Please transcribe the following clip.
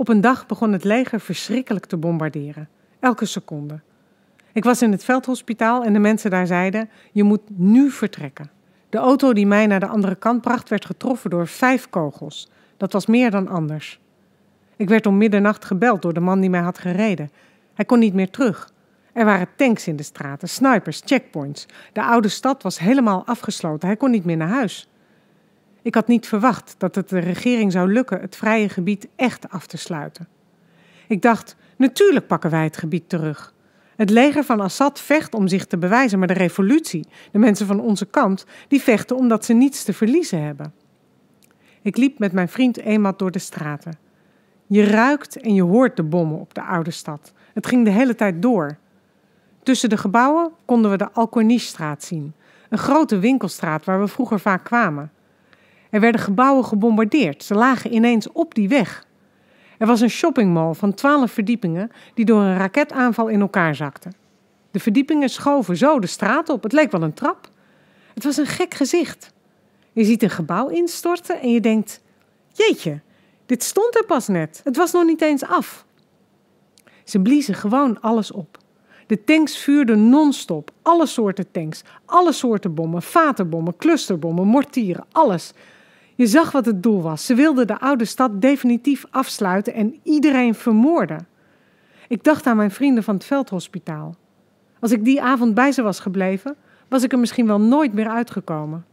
Op een dag begon het leger verschrikkelijk te bombarderen. Elke seconde. Ik was in het veldhospitaal en de mensen daar zeiden: Je moet nu vertrekken. De auto die mij naar de andere kant bracht, werd getroffen door vijf kogels. Dat was meer dan anders. Ik werd om middernacht gebeld door de man die mij had gereden. Hij kon niet meer terug. Er waren tanks in de straten, snipers, checkpoints. De oude stad was helemaal afgesloten. Hij kon niet meer naar huis. Ik had niet verwacht dat het de regering zou lukken het vrije gebied echt af te sluiten. Ik dacht, natuurlijk pakken wij het gebied terug. Het leger van Assad vecht om zich te bewijzen, maar de revolutie, de mensen van onze kant, die vechten omdat ze niets te verliezen hebben. Ik liep met mijn vriend Emad door de straten. Je ruikt en je hoort de bommen op de oude stad. Het ging de hele tijd door. Tussen de gebouwen konden we de Quini-straat zien, een grote winkelstraat waar we vroeger vaak kwamen. Er werden gebouwen gebombardeerd. Ze lagen ineens op die weg. Er was een shoppingmall van twaalf verdiepingen die door een raketaanval in elkaar zakte. De verdiepingen schoven zo de straat op. Het leek wel een trap. Het was een gek gezicht. Je ziet een gebouw instorten en je denkt: Jeetje, dit stond er pas net. Het was nog niet eens af. Ze bliezen gewoon alles op. De tanks vuurden non-stop. Alle soorten tanks, alle soorten bommen, vaterbommen, clusterbommen, mortieren, alles. Je zag wat het doel was. Ze wilden de oude stad definitief afsluiten en iedereen vermoorden. Ik dacht aan mijn vrienden van het veldhospitaal. Als ik die avond bij ze was gebleven, was ik er misschien wel nooit meer uitgekomen.